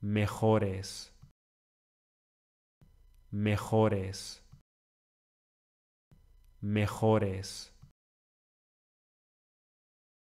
mejores, mejores, mejores.